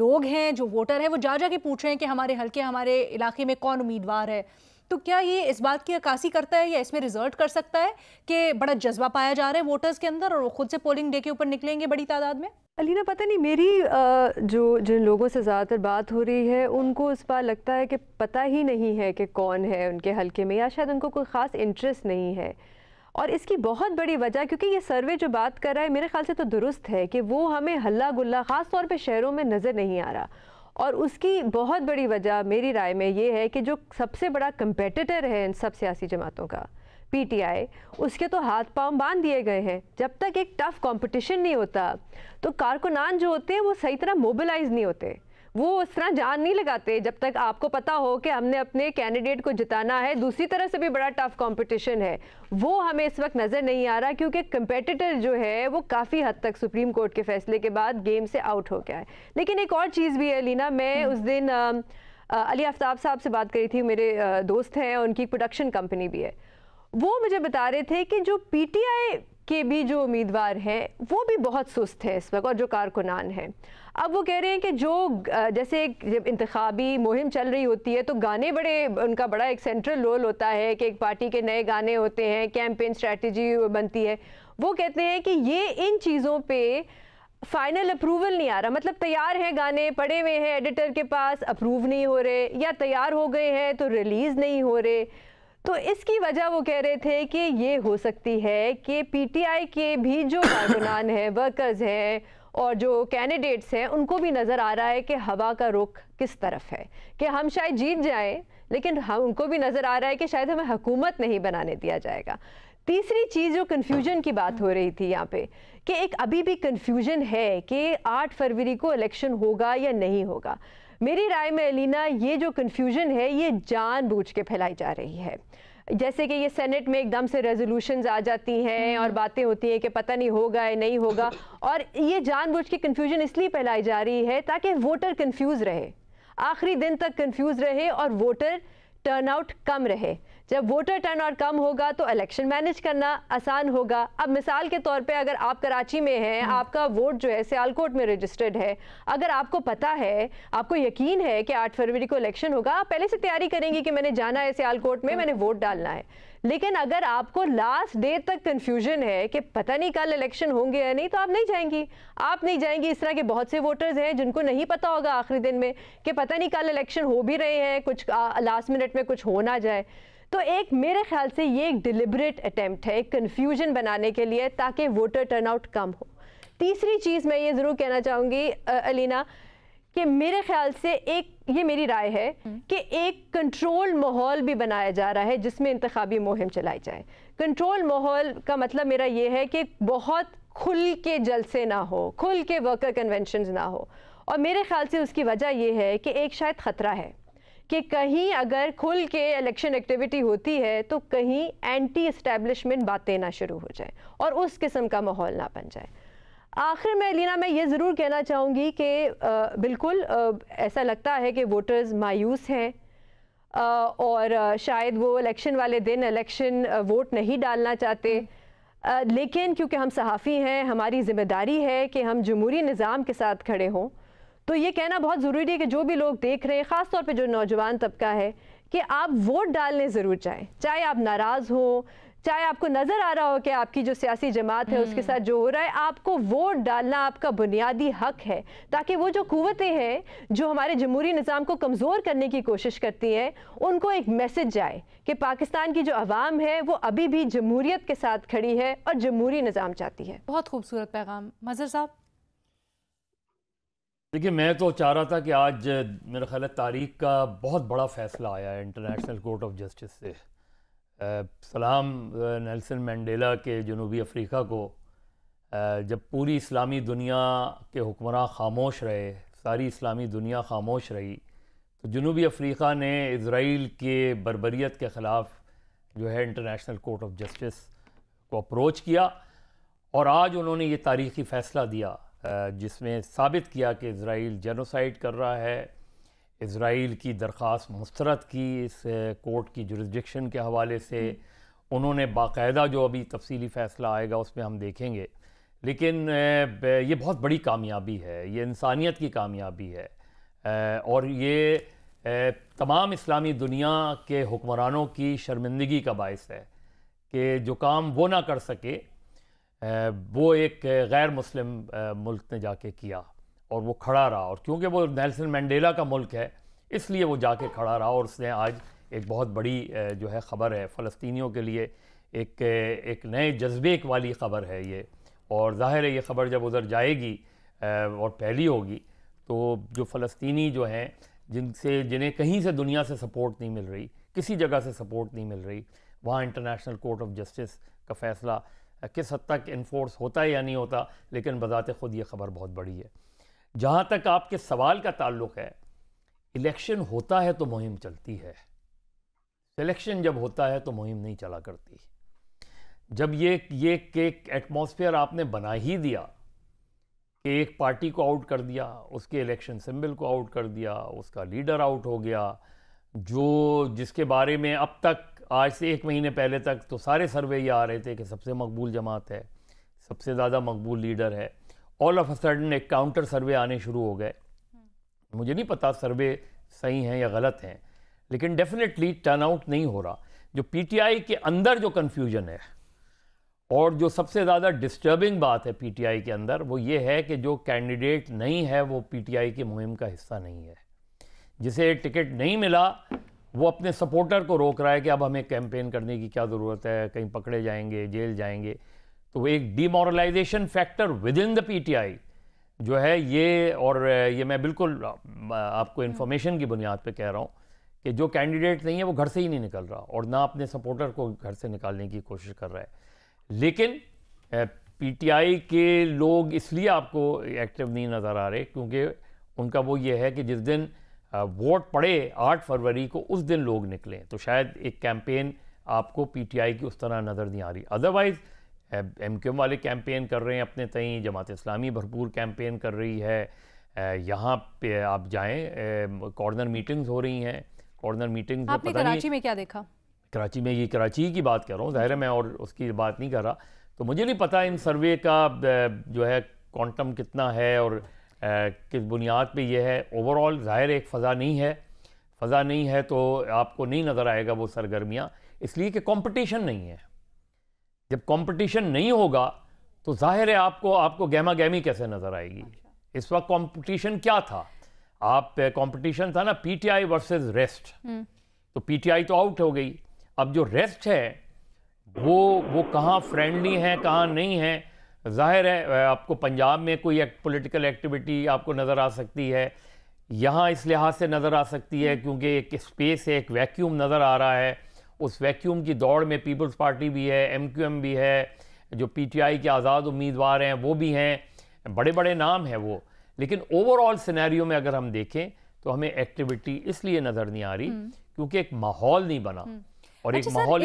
लोग हैं जो वोटर हैं वो जा जा के पूछ रहे हैं कि हमारे हल्के हमारे इलाके में कौन उम्मीदवार है तो क्या ये इस बात की अक्सी करता है या इसमें रिजल्ट कर सकता है कि बड़ा जज्बा पाया जा रहा है वोटर्स के अंदर और खुद से पोलिंग डे के ऊपर निकलेंगे बड़ी तादाद में अलीना पता नहीं मेरी जो जिन लोगों से ज़्यादातर बात हो रही है उनको इस बार लगता है कि पता ही नहीं है कि कौन है उनके हलके में या शायद उनको कोई ख़ास इंटरेस्ट नहीं है और इसकी बहुत बड़ी वजह क्योंकि ये सर्वे जो बात कर रहा है मेरे ख्याल से तो दुरुस्त है कि वो हमें हल्ला गुल्ला ख़ास तौर पर शहरों में नज़र नहीं आ रहा और उसकी बहुत बड़ी वजह मेरी राय में ये है कि जो सबसे बड़ा कंपेटिटर है इन सब सियासी जमातों का पीटीआई उसके तो हाथ पांव बांध दिए गए हैं जब तक एक टफ कंपटीशन नहीं होता तो कारकुनान जो होते हैं वो सही तरह मोबिलाइज नहीं होते वो उस तरह जान नहीं लगाते जब तक आपको पता हो कि हमने अपने कैंडिडेट को जिताना है दूसरी तरह से भी बड़ा टफ कंपटीशन है वो हमें इस वक्त नज़र नहीं आ रहा क्योंकि कंपेटिटर जो है वो काफ़ी हद तक सुप्रीम कोर्ट के फैसले के बाद गेम से आउट हो गया है लेकिन एक और चीज़ भी है लीना मैं हम्म। उस दिन आ, आ, अली आफ्ताब साहब से बात करी थी मेरे आ, दोस्त हैं उनकी प्रोडक्शन कंपनी भी है वो मुझे बता रहे थे कि जो पीटीआई के भी जो उम्मीदवार हैं वो भी बहुत सुस्त हैं इस वक्त और जो कारकुनान हैं अब वो कह रहे हैं कि जो जैसे एक जब इंतबी मुहिम चल रही होती है तो गाने बड़े उनका बड़ा एक सेंट्रल रोल होता है कि एक पार्टी के नए गाने होते हैं कैंपेन स्ट्रेटजी बनती है वो कहते हैं कि ये इन चीज़ों पर फाइनल अप्रूवल नहीं आ रहा मतलब तैयार हैं गाने पड़े हुए हैं एडिटर के पास अप्रूव नहीं हो रहे या तैयार हो गए हैं तो रिलीज़ नहीं हो रहे तो इसकी वजह वो कह रहे थे कि ये हो सकती है कि पीटीआई के भी जो कारकुनान हैं वर्कर्स हैं और जो कैंडिडेट्स हैं उनको भी नज़र आ रहा है कि हवा का रुख किस तरफ है कि हम शायद जीत जाएं लेकिन हम उनको भी नज़र आ रहा है कि शायद हमें हुकूमत नहीं बनाने दिया जाएगा तीसरी चीज़ जो कन्फ्यूजन की बात हो रही थी यहाँ पे कि एक अभी भी कन्फ्यूजन है कि आठ फरवरी को इलेक्शन होगा या नहीं होगा मेरी राय में अलीना ये जो कन्फ्यूजन है ये जान के फैलाई जा रही है जैसे कि ये सेनेट में एकदम से रेजोल्यूशन आ जाती हैं हम्म। और बातें होती हैं कि पता नहीं होगा या नहीं होगा और ये जानबूझ के कन्फ्यूजन इसलिए फैलाई जा रही है ताकि वोटर कन्फ्यूज़ रहे आखिरी दिन तक कन्फ्यूज़ रहे और वोटर टर्नआउट कम रहे जब वोटर टर्नआउट कम होगा तो इलेक्शन मैनेज करना आसान होगा अब मिसाल के तौर पे अगर आप कराची में हैं हम्म। आपका वोट जो है सियालकोट में रजिस्टर्ड है अगर आपको पता है आपको यकीन है कि आठ फरवरी को इलेक्शन होगा आप पहले से तैयारी करेंगे कि मैंने जाना है सियालकोट में मैंने वोट हम्म। डालना है लेकिन अगर आपको लास्ट डे तक कंफ्यूजन है कि पता नहीं कल इलेक्शन होंगे या नहीं तो आप नहीं जाएंगी आप नहीं जाएंगी इस तरह के बहुत से वोटर्स हैं जिनको नहीं पता होगा आखिरी दिन में कि पता नहीं कल इलेक्शन हो भी रहे हैं कुछ लास्ट मिनट में कुछ हो ना जाए तो एक मेरे ख्याल से ये एक डिलिबरेट अटैम्प्ट है एक कन्फ्यूजन बनाने के लिए ताकि वोटर टर्नआउट कम हो तीसरी चीज़ मैं ये ज़रूर कहना चाहूँगी अलीना कि मेरे ख्याल से एक ये मेरी राय है हम्म। कि एक कंट्रोल माहौल भी बनाया जा रहा है जिसमें इंतबी मुहिम चलाई जाए कंट्रोल माहौल का मतलब मेरा ये है कि बहुत खुल के जलसे ना हो खुल के वर्कर कन्वेंशन ना हो और मेरे ख्याल से उसकी वजह यह है कि एक शायद ख़तरा है कि कहीं अगर खुल के इलेक्शन एक्टिविटी होती है तो कहीं एंटी इस्टेब्लिशमेंट बातें ना शुरू हो जाए और उस किस्म का माहौल ना बन जाए आखिर में लीना मैं ये ज़रूर कहना चाहूँगी कि बिल्कुल आ, ऐसा लगता है कि वोटर्स मायूस हैं और शायद वो इलेक्शन वाले दिन इलेक्शन वोट नहीं डालना चाहते आ, हम्म। लेकिन क्योंकि हम सहाफ़ी हैं हमारी जिम्मेदारी है कि हम जमहूरी निज़ाम के साथ खड़े हों तो ये कहना बहुत ज़रूरी है कि जो भी लोग देख रहे हैं ख़ासतौर पर जो नौजवान तबका है कि आप वोट डालने ज़रूर जाएँ चाहे आप नाराज़ हो चाहे आपको नज़र आ रहा हो कि आपकी जो सियासी जमात है उसके हम्म। साथ जो हो रहा है आपको वोट डालना आपका बुनियादी हक है ताकि वो जो कुतें हैं जो हमारे जमहूरी निज़ाम को कमज़ोर करने की कोशिश करती हैं उनको एक मैसेज जाए कि पाकिस्तान की जो आवाम है वो अभी भी जमहूरीत के साथ खड़ी है और जमहूरी निज़ाम चाहती है बहुत खूबसूरत पैगाम मजर साहब देखिए मैं तो चाह रहा था कि आज मेरा ख्याल है तारीख का बहुत बड़ा फैसला आया है इंटरनेशनल कोर्ट ऑफ जस्टिस से सलाम नेल्सन मंडेला के जनूबी अफ्रीका को जब पूरी इस्लामी दुनिया के हुक्मरान खामोश रहे सारी इस्लामी दुनिया खामोश रही तो जनूबी अफ्रीका ने इसराइल के बरबरीत के ख़िलाफ़ जो है इंटरनेशनल कोर्ट ऑफ जस्टिस को अप्रोच किया और आज उन्होंने ये तारीखी फ़ैसला दिया जिसमें साबित किया कि इसराइल जनोसाइड कर रहा है इसराइल की दरख्वास मुस्रद की इस कोर्ट की जुरिस्डिक्शन के हवाले से उन्होंने बाकायदा जो अभी तफसीली फ़ैसला आएगा उसमें हम देखेंगे लेकिन ये बहुत बड़ी कामयाबी है ये इंसानियत की कामयाबी है और ये तमाम इस्लामी दुनिया के हुक्मरानों की शर्मिंदगी का बायस है कि जो काम वो ना कर सके वो एक गैर मुस्लिम मुल्क ने जाके किया और वो खड़ा रहा और क्योंकि वो नेल्सन मंडेला का मुल्क है इसलिए वो जाके खड़ा रहा और उसने आज एक बहुत बड़ी जो है ख़बर है फ़लस्तियों के लिए एक एक नए जज्बे वाली ख़बर है ये और ज़ाहिर है ये ख़बर जब उधर जाएगी और पहली होगी तो जो फ़लस्तनी जो हैं जिनसे जिन्हें कहीं से दुनिया से सपोर्ट नहीं मिल रही किसी जगह से सपोर्ट नहीं मिल रही वहाँ इंटरनेशनल कोर्ट ऑफ जस्टिस का फ़ैसला किस हद तक इन्फोर्स होता है या नहीं होता लेकिन बज़ात ख़ुद ये ख़बर बहुत बड़ी है जहाँ तक आपके सवाल का ताल्लुक है इलेक्शन होता है तो मुहिम चलती है सिलेक्शन जब होता है तो मुहिम नहीं चला करती जब ये ये केक एटमोसफियर आपने बना ही दिया कि एक पार्टी को आउट कर दिया उसके इलेक्शन सिंबल को आउट कर दिया उसका लीडर आउट हो गया जो जिसके बारे में अब तक आज से एक महीने पहले तक तो सारे सर्वे ये आ रहे थे कि सबसे मकबूल जमात है सबसे ज़्यादा मकबूल लीडर है ऑल ऑफ अ सडन एक काउंटर सर्वे आने शुरू हो गए मुझे नहीं पता सर्वे सही हैं या गलत हैं लेकिन डेफिनेटली टर्नआउट नहीं हो रहा जो पीटीआई के अंदर जो कन्फ्यूजन है और जो सबसे ज़्यादा डिस्टर्बिंग बात है पीटीआई के अंदर वो ये है कि जो कैंडिडेट नहीं है वो पीटीआई की मुहिम का हिस्सा नहीं है जिसे टिकट नहीं मिला वो अपने सपोर्टर को रोक रहा है कि अब हमें कैंपेन करने की क्या ज़रूरत है कहीं पकड़े जाएंगे जेल जाएंगे तो वो एक demoralisation factor within the PTI जो है ये और ये मैं बिल्कुल आपको इन्फॉर्मेशन हम्म। की बुनियाद पे कह रहा हूँ कि जो कैंडिडेट नहीं है वो घर से ही नहीं निकल रहा और ना अपने सपोर्टर को घर से निकालने की कोशिश कर रहा है लेकिन पीटीआई के लोग इसलिए आपको एक्टिव नहीं नज़र आ रहे क्योंकि उनका वो ये है कि जिस दिन वोट पड़े 8 फरवरी को उस दिन लोग निकलें तो शायद एक कैंपेन आपको पीटीआई की उस तरह नज़र नहीं आ रही अदरवाइज़ एम क्यू एम वाले कैंपेन कर रहे हैं अपने तई जमात इस्लामी भरपूर कैंपेन कर रही है यहाँ पे आप जाएं कॉर्नर मीटिंग्स हो रही हैं कॉर्नर मीटिंग्स आपने पता कराची में क्या देखा कराची में ये कराची की बात कर रहा हूँ ज़ाहिर मैं और उसकी बात नहीं कर रहा तो मुझे नहीं पता इन सर्वे का जो है क्वांटम कितना है और किस बुनियाद पे ये है ओवरऑल ज़ाहिर एक फ़ज़ा नहीं है फ़ज़ा नहीं है तो आपको नहीं नज़र आएगा वो सरगर्मियाँ इसलिए कि कंपटीशन नहीं है जब कंपटीशन नहीं होगा तो ज़ाहिर है आपको आपको गहमा गहमी कैसे नज़र आएगी अच्छा। इस वक्त कंपटीशन क्या था आप कंपटीशन था ना पीटीआई वर्सेस रेस्ट तो पीटीआई तो आउट हो गई अब जो रेस्ट है वो वो कहाँ फ्रेंडली हैं कहाँ नहीं हैं जाहिर है आपको पंजाब में कोई एक पोलिटिकल एक्टिविटी आपको नज़र आ सकती है यहाँ इस लिहाज से नज़र आ सकती है क्योंकि एक स्पेस है एक वैक्यूम नज़र आ रहा है उस वैक्यूम की दौड़ में पीपल्स पार्टी भी है एमक्यूएम भी है जो पीटीआई के आज़ाद उम्मीदवार हैं वो भी हैं बड़े बड़े नाम हैं वो लेकिन ओवरऑल सिनेरियो में अगर हम देखें तो हमें एक्टिविटी इसलिए नज़र नहीं आ रही हम्म। क्योंकि एक माहौल नहीं बना हम्म। और एक अच्छा, माहौल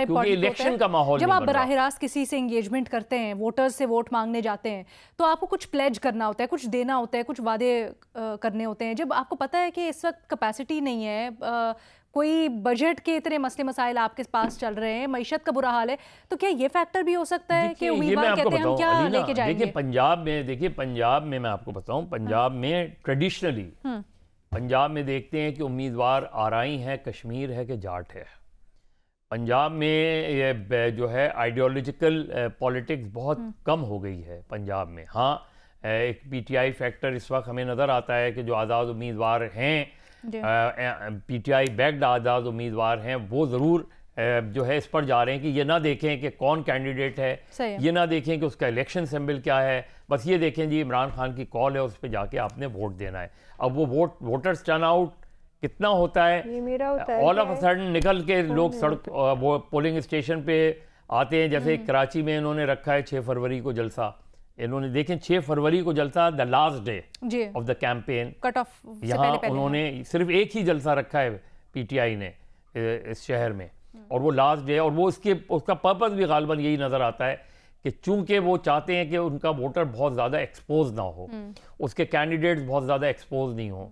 एक और इलेक्शन का माहौल जब आप बराह रास्त किसी से एंगेजमेंट करते हैं वोटर्स से वोट मांगने जाते हैं तो आपको कुछ प्लेज करना होता है कुछ देना होता है कुछ वादे करने होते हैं जब आपको पता है कि इस वक्त कैपेसिटी नहीं है कोई बजट के इतने मसले मसाइल आपके पास चल रहे हैं मीशत का बुरा हाल है तो क्या ये फैक्टर भी हो सकता है कि उम्मीदवार कहते हैं हम क्या लेके जाएंगे देखिए पंजाब में देखिए पंजाब में मैं आपको बताऊं पंजाब हाँ। में ट्रेडिशनली हम्म। पंजाब में देखते हैं कि उम्मीदवार आराई है कश्मीर है कि जाट है पंजाब में ये जो है आइडियोलॉजिकल पॉलिटिक्स बहुत हम्म। कम हो गई है पंजाब में हाँ एक पीटीआई फैक्टर इस वक्त हमें नज़र आता है कि जो आज़ाद उम्मीदवार हैं पीटीआई बैक्ड आज़ाद उम्मीदवार हैं वो ज़रूर जो है इस पर जा रहे हैं कि ये ना देखें कि कौन कैंडिडेट है ये ना देखें कि उसका इलेक्शन सिंबल क्या है बस ये देखें जी इमरान खान की कॉल है उस पर जाके आपने वोट देना है अब वो वोट वोटर्स टर्न आउट कितना होता है ऑल ऑफ सडन निकल के लोग सड़क वो पोलिंग स्टेशन पे आते हैं जैसे हम्म। कराची में इन्होंने रखा है छः फरवरी को जलसा इन्होंने देखें छः फरवरी को जलसा the last day of the campaign cut off यहाँ उन्होंने सिर्फ एक ही जलसा रखा है पीटीआई ने इस शहर में और वो लास्ट डे और वो इसके उसका पर्पज़ भी गालबन यही नज़र आता है कि चूंकि वो चाहते हैं कि उनका वोटर बहुत ज़्यादा एक्सपोज ना हो हम्म। उसके कैंडिडेट्स बहुत ज़्यादा एक्सपोज नहीं हों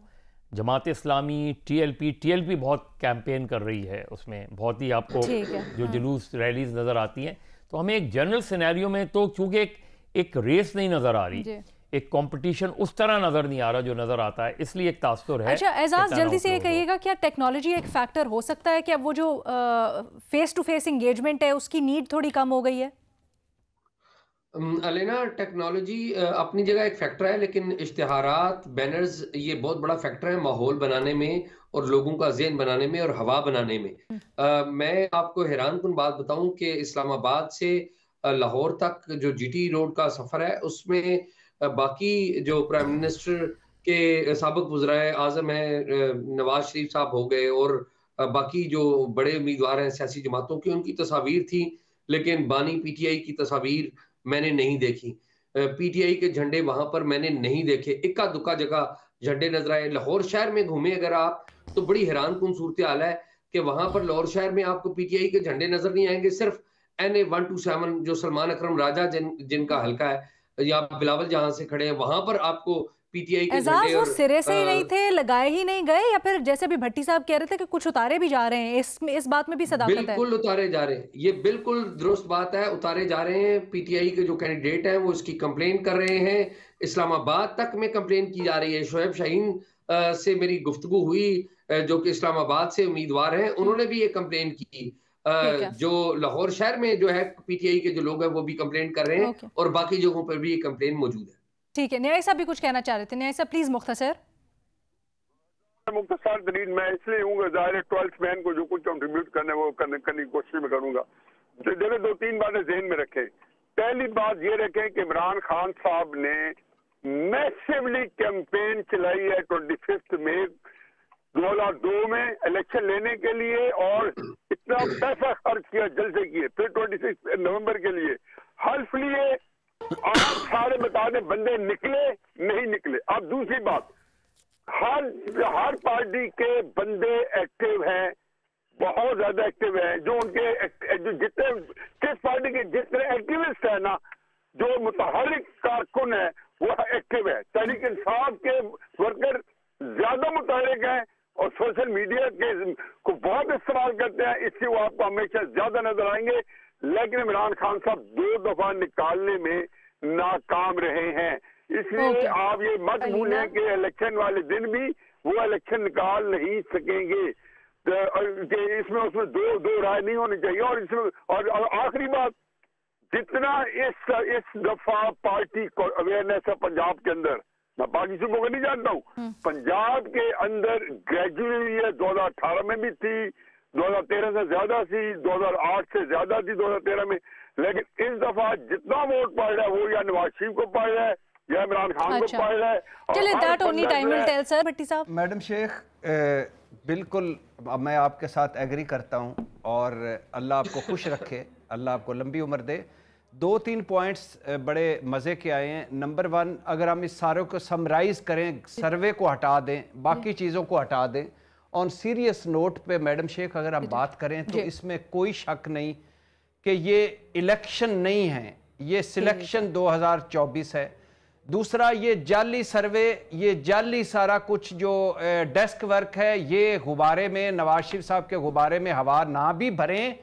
जमात इस्लामी टीएलपी टीएलपी बहुत कैंपेन कर रही है उसमें बहुत ही आपको जो हाँ। जुलूस रैलीज नज़र आती हैं तो हमें एक जनरल सिनेरियो में तो क्योंकि एक एक रेस नहीं नज़र आ रही एक कंपटीशन उस तरह नज़र नहीं आ रहा जो नज़र आता है इसलिए एक तासर है अच्छा एजाज जल्दी से ये कहिएगा क्या टेक्नोलॉजी एक फैक्टर हो सकता है कि अब वो जो फेस टू फेस इंगेजमेंट है उसकी नीड थोड़ी कम हो गई है अलेना टेक्नोलॉजी अपनी जगह एक फैक्टर है लेकिन इश्तहारात बैनर्स ये बहुत बड़ा फैक्टर है माहौल बनाने में और लोगों का जेन बनाने में और हवा बनाने में आ, हम्म। मैं आपको हैरान कन बात बताऊं कि इस्लामाबाद से लाहौर तक जो जीटी रोड का सफ़र है उसमें बाकी जो प्राइम मिनिस्टर के सबक वजराए आजम है नवाज शरीफ साहब हो गए और बाकी जो बड़े उम्मीदवार हैं सियासी जमातों की उनकी तस्वीर थी लेकिन बानी पीटीआई की तस्वीर मैंने नहीं देखी पीटीआई के झंडे वहां पर मैंने नहीं देखे इक्का दुक्का जगह झंडे नजर आए लाहौर शहर में घूमे अगर आप तो बड़ी हैरान कन सूरत आल है कि वहां पर लाहौर शहर में आपको पीटीआई के झंडे नजर नहीं आएंगे सिर्फ N A one two seven जो सलमान अक्रम राजा जिन जिनका हल्का है या बिलावल जहां से खड़े हैं वहां पर आपको पीटीआई के एजाज वो सिरे से ही हाँ। नहीं थे लगाए ही नहीं गए या फिर जैसे भी भट्टी साहब कह रहे थे कि कुछ उतारे भी जा रहे हैं इस इस बात में भी सदाकत है बिल्कुल उतारे जा रहे हैं ये बिल्कुल दुरुस्त बात है उतारे जा रहे हैं पीटीआई के जो कैंडिडेट है वो इसकी कंप्लेन कर रहे हैं इस्लामाबाद तक में कंप्लेन की जा रही है शोएब शाहीन से मेरी गुफ्तगु हुई जो कि इस्लामाबाद से उम्मीदवार हैं उन्होंने भी ये कंप्लेन की जो लाहौर शहर में जो है पीटीआई के जो लोग हैं वो भी कंप्लेन कर रहे हैं और बाकी जगहों पर भी ये कंप्लेन मौजूद है ठीक है न्याय साहब भी कुछ कहना चाह रहे थे न्याय साहब प्लीज मुख्तसर मुख्तार दलील मैं इसलिए हूँ ज़ाहिर ट्वेल्थ मैन को जो कुछ कंट्रीब्यूट करने वो करने, की कोशिश में करूंगा देखिए दो तीन बातें जहन में रखें पहली बात ये रखें कि इमरान खान साहब ने मैसिवली कैंपेन चलाई है ट्वेंटी फिफ्थ हजार दो में इलेक्शन लेने के लिए और इतना पैसा खर्च किया से किए फिर ट्वेंटी सिक्स नवंबर के लिए हल्फ लिए आप सारे बता दें बंदे निकले नहीं निकले अब दूसरी बात हर हर पार्टी के बंदे एक्टिव हैं बहुत ज्यादा एक्टिव हैं जो उनके जो जितने किस पार्टी के जितने एक्टिविस्ट हैं ना जो मुतहरिक कारकुन है वो एक्टिव है तहरीक इंसाफ के वर्कर ज्यादा मुतहरिक हैं और सोशल मीडिया के को बहुत इस्तेमाल करते हैं इससे वो आपको हमेशा ज्यादा नजर आएंगे लेकिन इमरान खान साहब दो दफा निकालने में नाकाम रहे हैं इसलिए आप ये मत भूलें कि इलेक्शन वाले दिन भी वो इलेक्शन निकाल नहीं सकेंगे तो इसमें उसमें दो दो राय नहीं होनी चाहिए और इसमें और, आखिरी बात जितना इस इस दफा पार्टी को अवेयरनेस है पंजाब के अंदर मैं बाकी सूबों को नहीं जानता हूँ हम्म। पंजाब के अंदर ग्रेजुअली दो हजार अठारह में भी थी 2013 से ज्यादा थी 2008 से ज्यादा थी 2013 में लेकिन इस दफा जितना वोट पड़ रहा है वो या नवाज शरीफ को पड़ रहा है या इमरान खान अच्छा। को पड़ रहा है चलिए that only time will tell sir Bhatti साहब मैडम शेख बिल्कुल मैं आपके साथ एग्री करता हूं और अल्लाह आपको खुश रखे अल्लाह आपको लंबी उम्र दे दो तीन पॉइंट्स बड़े मज़े के आए हैं नंबर वन अगर हम इस सारे को समराइज़ करें सर्वे को हटा दें बाकी चीज़ों को हटा दें ऑन सीरियस नोट पे मैडम शेख अगर हम बात करें तो इसमें कोई शक नहीं कि ये इलेक्शन नहीं है ये सिलेक्शन 2024 है दूसरा ये जाली सर्वे ये जाली सारा कुछ जो डेस्क वर्क है ये गुब्बारे में नवाज शरीफ साहब के गुब्बारे में हवा ना भी भरें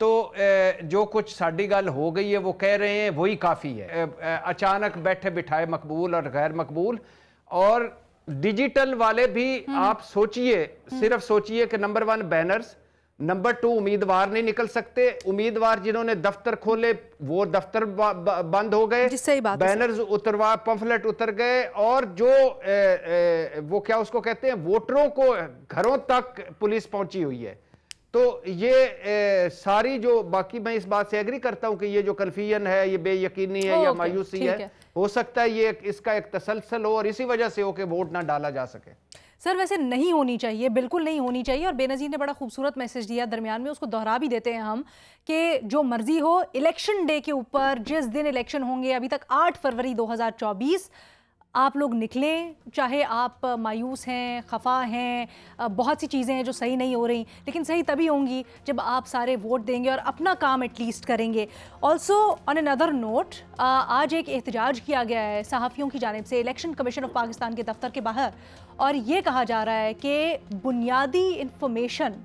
तो जो कुछ साड़ी गल हो गई है वो कह रहे हैं वही काफ़ी है अचानक बैठे बिठाए मकबूल और गैर मकबूल और डिजिटल वाले भी आप सोचिए सिर्फ सोचिए कि number one banners number two उम्मीदवार नहीं निकल सकते उम्मीदवार जिन्होंने दफ्तर खोले वो दफ्तर बंद हो गए बैनर्स उतरवा पंफलेट उतर गए और जो ए, ए, वो क्या उसको कहते हैं वोटरों को घरों तक पुलिस पहुंची हुई है तो ये ए, सारी जो बाकी मैं इस बात से एग्री करता हूं कि ये जो कन्फ्यूजन है ये बेयकीनी है या मायूसी है हो सकता है ये इसका एक तसलसल हो और इसी वजह से हो कि वोट ना डाला जा सके सर वैसे नहीं होनी चाहिए बिल्कुल नहीं होनी चाहिए और बेनज़ीर ने बड़ा खूबसूरत मैसेज दिया दरमियान में उसको दोहरा भी देते हैं हम कि जो मर्ज़ी हो इलेक्शन डे के ऊपर जिस दिन इलेक्शन होंगे अभी तक 8 फरवरी 2024 आप लोग निकलें चाहे आप मायूस हैं खफा हैं बहुत सी चीज़ें हैं जो सही नहीं हो रही लेकिन सही तभी होंगी जब आप सारे वोट देंगे और अपना काम एटलीस्ट करेंगे also on another note आज एक एहतजाज किया गया है सहाफ़ियों की जानब से इलेक्शन कमीशन ऑफ पाकिस्तान के दफ्तर के बाहर और ये कहा जा रहा है कि बुनियादी इन्फॉर्मेशन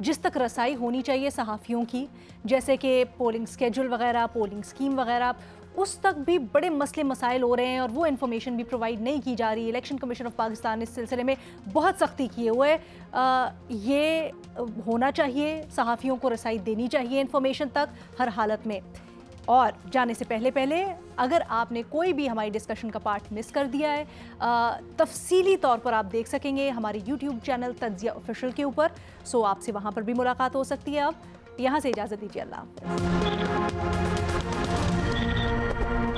जिस तक रसाई होनी चाहिए सहाफ़ियों की जैसे कि पोलिंग स्केजूल वगैरह पोलिंग स्कीम वगैरह उस तक भी बड़े मसले मसाइल हो रहे हैं और वो इन्फॉर्मेशन भी प्रोवाइड नहीं की जा रही इलेक्शन कमीशन ऑफ पाकिस्तान इस सिलसिले में बहुत सख्ती किए हुए ये होना चाहिए सहाफ़ियों को रसाई देनी चाहिए इन्फॉर्मेशन तक हर हालत में और जाने से पहले पहले अगर आपने कोई भी हमारी डिस्कशन का पार्ट मिस कर दिया है तफसीली तौर पर आप देख सकेंगे हमारे यूट्यूब चैनल तजिया ऑफिशियल के ऊपर सो आपसे वहाँ पर भी मुलाकात हो सकती है अब यहाँ से इजाज़त दीजिए अल्लाह